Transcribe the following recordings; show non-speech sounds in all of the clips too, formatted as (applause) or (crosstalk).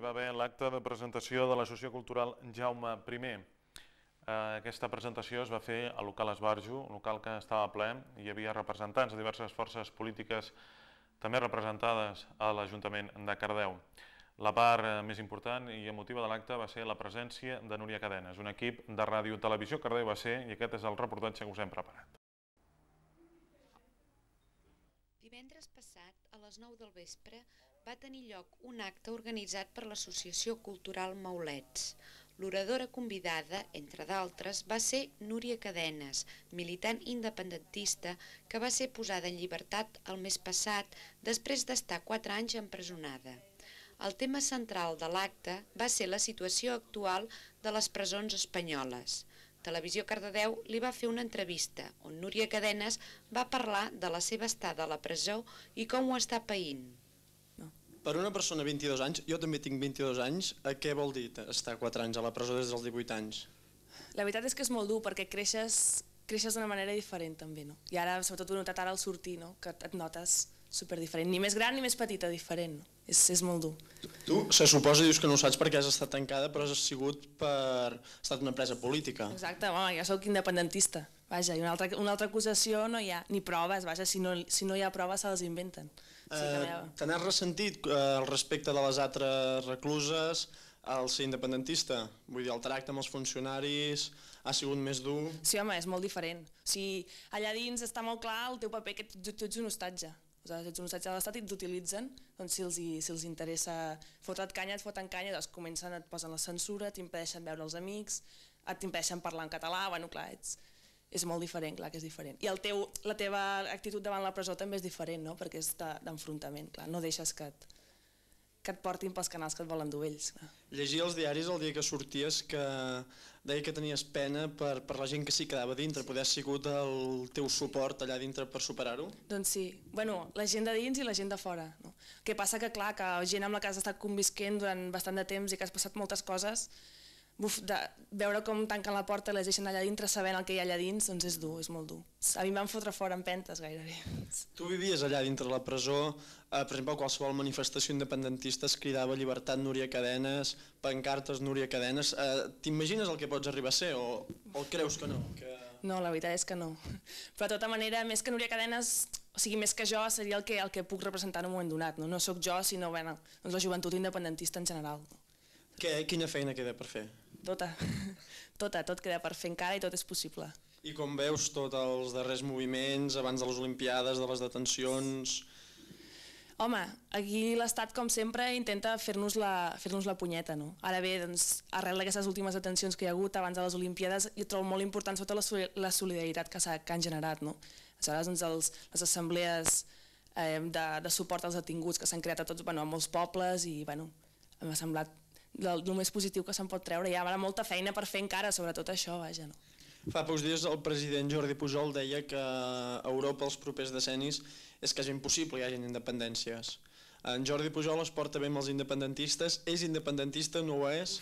va haver l'acte de presentació de l'Associació Cultural Jaume I. Eh, aquesta presentació es va fer al local Esbarjo, un local que estava ple, i hi havia representants de diverses forces polítiques també representades a l'Ajuntament de Cardeu. La part eh, més important i emotiva de l'acte va ser la presència de Núria Cadenes, un equip de Ràdio Televisió Cardeu va ser, i aquest és el reportatge que us hem preparat. Divendres passat, a les 9 del vespre, va tenir lloc un acte organitzat per l'Associació Cultural Maulets. L'oradora convidada, entre d'altres, va ser Núria Cadenes, militant independentista que va ser posada en llibertat el mes passat després d'estar 4 anys empresonada. El tema central de l'acte va ser la situació actual de les presons espanyoles. Televisió Cardedeu li va fer una entrevista on Núria Cadenes va parlar de la seva estada a la presó i com ho està païnt. Per una persona de 22 anys, jo també tinc 22 anys, a què vol dir estar 4 anys a la presó des dels 18 anys? La veritat és que és molt dur perquè creixes creixes d'una manera diferent també, no? I ara, sobretot ho he notat ara al sortir, no? Que et notes super diferent, ni més gran ni més petita, diferent. És, és molt dur. Tu se suposa dius que no ho saps perquè has estat tancada, però has sigut per... has estat una empresa política. Exacte, home, ja sóc independentista. Vaja, i una altra, una altra acusació no hi ha, ni proves, vaja, si no, si no hi ha proves se les inventen. O eh, Te n'has ressentit eh, respecte de les altres recluses, al ser independentista? Vull dir, el tracte amb els funcionaris ha sigut més dur? Sí, home, és molt diferent. O sigui, allà dins està molt clar el teu paper que tu, tu ets un hostatge els Estats Units de l'Estat i ens utilitzen, doncs si els, hi, si els interessa fotre't canya, et foten canya, doncs comencen, et posen la censura, t'impedeixen veure els amics, t'impedeixen parlar en català, bueno, clar, ets, és molt diferent, clar que és diferent. I el teu, la teva actitud davant la presó també és diferent, no? perquè és d'enfrontament, clar, no deixes que et, que et portin pels canals que et volen dur ells. Llegia els diaris el dia que sorties que deia que tenies pena per, per la gent que s'hi quedava dintre, poder haver sigut el teu suport allà dintre per superar-ho? Doncs sí, bueno, la gent de dins i la gent de fora. No? El que passa que clar, que gent amb la que has estat convisquent durant bastant de temps i que has passat moltes coses, buf, de veure com tanquen la porta i les deixen allà dintre sabent el que hi ha allà dins, doncs és dur, és molt dur. A mi em van fotre fora en pentes gairebé. Tu vivies allà dintre la presó, eh, per exemple, qualsevol manifestació independentista es cridava llibertat Núria Cadenes, pancartes Núria Cadenes, eh, t'imagines el que pots arribar a ser o, o creus que no? Que... No, la veritat és que no. Però de tota manera, més que Núria Cadenes, o sigui, més que jo seria el que, el que puc representar en un moment donat, no, no sóc jo, sinó bueno, doncs la joventut independentista en general. Que, quina feina queda per fer? tota, (laughs) tota, tot queda per fer encara i tot és possible. I com veus tots els darrers moviments abans de les Olimpiades, de les detencions? Home, aquí l'Estat, com sempre, intenta fer-nos la, fer la punyeta, no? Ara bé, doncs, arrel d'aquestes últimes detencions que hi ha hagut abans de les Olimpiades, jo trobo molt important sota la, la solidaritat que, que han generat, no? Aleshores, doncs, els, les assemblees eh, de, de suport als detinguts que s'han creat a tots, bueno, a molts pobles i, bueno, m'ha semblat del, del més positiu que se'n pot treure. Hi ha molta feina per fer encara, sobretot això, vaja, no? Fa pocs dies el president Jordi Pujol deia que a Europa els propers decenis és quasi impossible que hi hagi independències. En Jordi Pujol es porta bé amb els independentistes. És independentista, no ho és?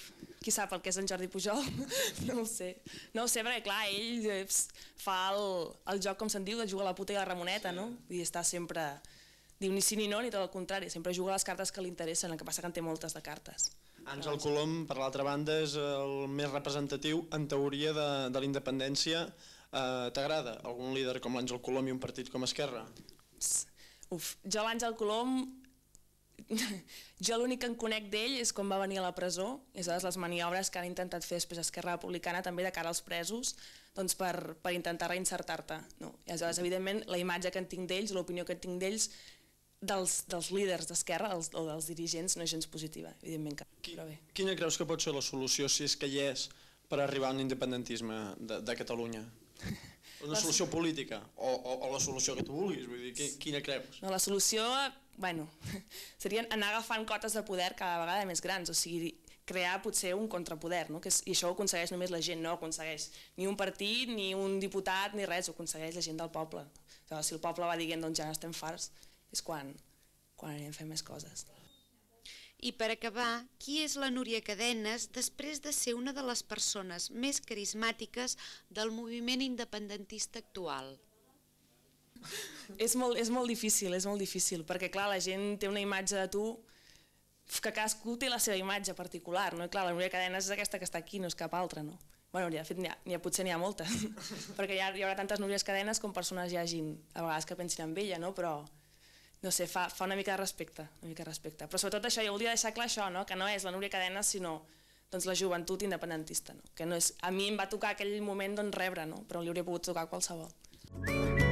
Qui sap el que és en Jordi Pujol? (laughs) no ho sé. No ho sé, perquè clar, ell eh, fa el, el joc, com se'n diu, de jugar a la puta i a la Ramoneta, sí. no? I està sempre diu ni sí ni no ni tot el contrari, sempre juga les cartes que li interessen, el que passa que en té moltes de cartes. Àngel Colom, per l'altra banda, és el més representatiu en teoria de, de l'independència. Eh, T'agrada algun líder com l'Àngel Colom i un partit com Esquerra? Uf, jo l'Àngel Colom (laughs) jo l'únic que en conec d'ell és quan va venir a la presó, és a les maniobres que han intentat fer després Esquerra Republicana també de cara als presos, doncs per, per intentar reinsertar-te. No? I aleshores, evidentment, la imatge que en tinc d'ells, l'opinió que en tinc d'ells, dels, dels líders d'Esquerra o dels dirigents no és gens positiva, evidentment que. Qui, però bé. Quina creus que pot ser la solució, si és que hi és, per arribar a un independentisme de, de Catalunya? (laughs) Una la solució política, o, o, o la solució que tu vulguis, vull dir, quina creus? No, la solució, bueno, (laughs) seria anar agafant cotes de poder cada vegada més grans, o sigui, crear potser un contrapoder, no? que és, i això ho aconsegueix només la gent, no aconsegueix ni un partit, ni un diputat, ni res, ho aconsegueix la gent del poble. O sigui, si el poble va dient doncs ja estem farts, és quan, quan anirem fent més coses. I per acabar, qui és la Núria Cadenes després de ser una de les persones més carismàtiques del moviment independentista actual? és, molt, és molt difícil, és molt difícil, perquè clar, la gent té una imatge de tu que cadascú té la seva imatge particular, no? I clar, la Núria Cadenes és aquesta que està aquí, no és cap altra, no? Bueno, de fet, ha, ha, potser n'hi ha moltes, (laughs) perquè hi, ha, hi haurà tantes Núries Cadenes com persones hi hagin, a vegades que pensin en ella, no? Però, no sé, fa, fa una mica de respecte, una mica de respecte. Però sobretot això, jo volia deixar clar això, no? que no és la Núria Cadena, sinó doncs, la joventut independentista. No? Que no és, a mi em va tocar aquell moment d'on rebre, no? però li hauria pogut tocar qualsevol. -hmm.